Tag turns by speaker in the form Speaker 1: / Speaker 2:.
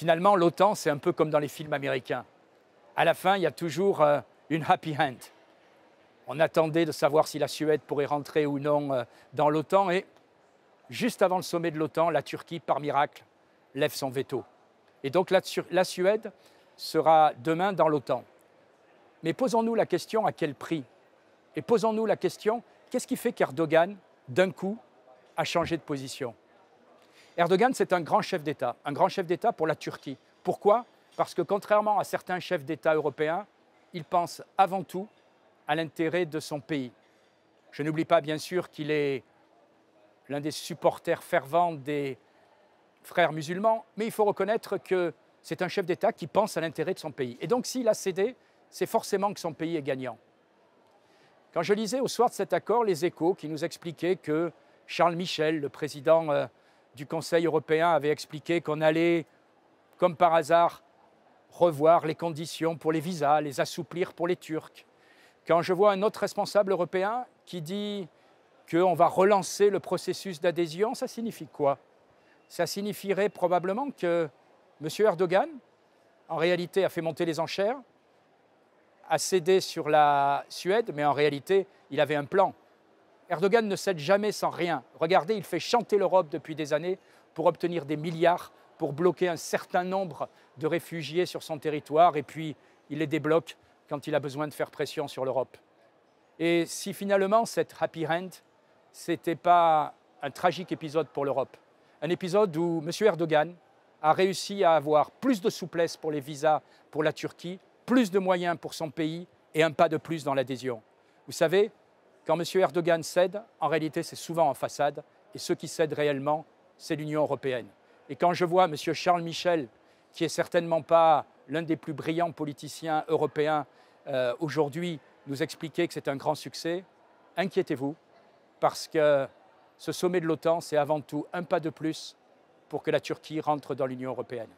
Speaker 1: Finalement, l'OTAN, c'est un peu comme dans les films américains. À la fin, il y a toujours euh, une happy end. On attendait de savoir si la Suède pourrait rentrer ou non euh, dans l'OTAN et juste avant le sommet de l'OTAN, la Turquie, par miracle, lève son veto. Et donc la, la Suède sera demain dans l'OTAN. Mais posons-nous la question à quel prix Et posons-nous la question, qu'est-ce qui fait qu'Erdogan, d'un coup, a changé de position Erdogan, c'est un grand chef d'État, un grand chef d'État pour la Turquie. Pourquoi Parce que contrairement à certains chefs d'État européens, il pense avant tout à l'intérêt de son pays. Je n'oublie pas bien sûr qu'il est l'un des supporters fervents des frères musulmans, mais il faut reconnaître que c'est un chef d'État qui pense à l'intérêt de son pays. Et donc s'il a cédé, c'est forcément que son pays est gagnant. Quand je lisais au soir de cet accord les échos qui nous expliquaient que Charles Michel, le président euh, du Conseil européen avait expliqué qu'on allait, comme par hasard, revoir les conditions pour les visas, les assouplir pour les Turcs. Quand je vois un autre responsable européen qui dit qu'on va relancer le processus d'adhésion, ça signifie quoi Ça signifierait probablement que M. Erdogan, en réalité, a fait monter les enchères, a cédé sur la Suède, mais en réalité, il avait un plan. Erdogan ne cède jamais sans rien. Regardez, il fait chanter l'Europe depuis des années pour obtenir des milliards, pour bloquer un certain nombre de réfugiés sur son territoire, et puis il les débloque quand il a besoin de faire pression sur l'Europe. Et si finalement cette happy end, c'était pas un tragique épisode pour l'Europe, un épisode où M. Erdogan a réussi à avoir plus de souplesse pour les visas pour la Turquie, plus de moyens pour son pays et un pas de plus dans l'adhésion. Vous savez, quand M. Erdogan cède, en réalité, c'est souvent en façade, et ceux qui cèdent réellement, c'est l'Union européenne. Et quand je vois M. Charles Michel, qui n'est certainement pas l'un des plus brillants politiciens européens euh, aujourd'hui, nous expliquer que c'est un grand succès, inquiétez-vous, parce que ce sommet de l'OTAN, c'est avant tout un pas de plus pour que la Turquie rentre dans l'Union européenne.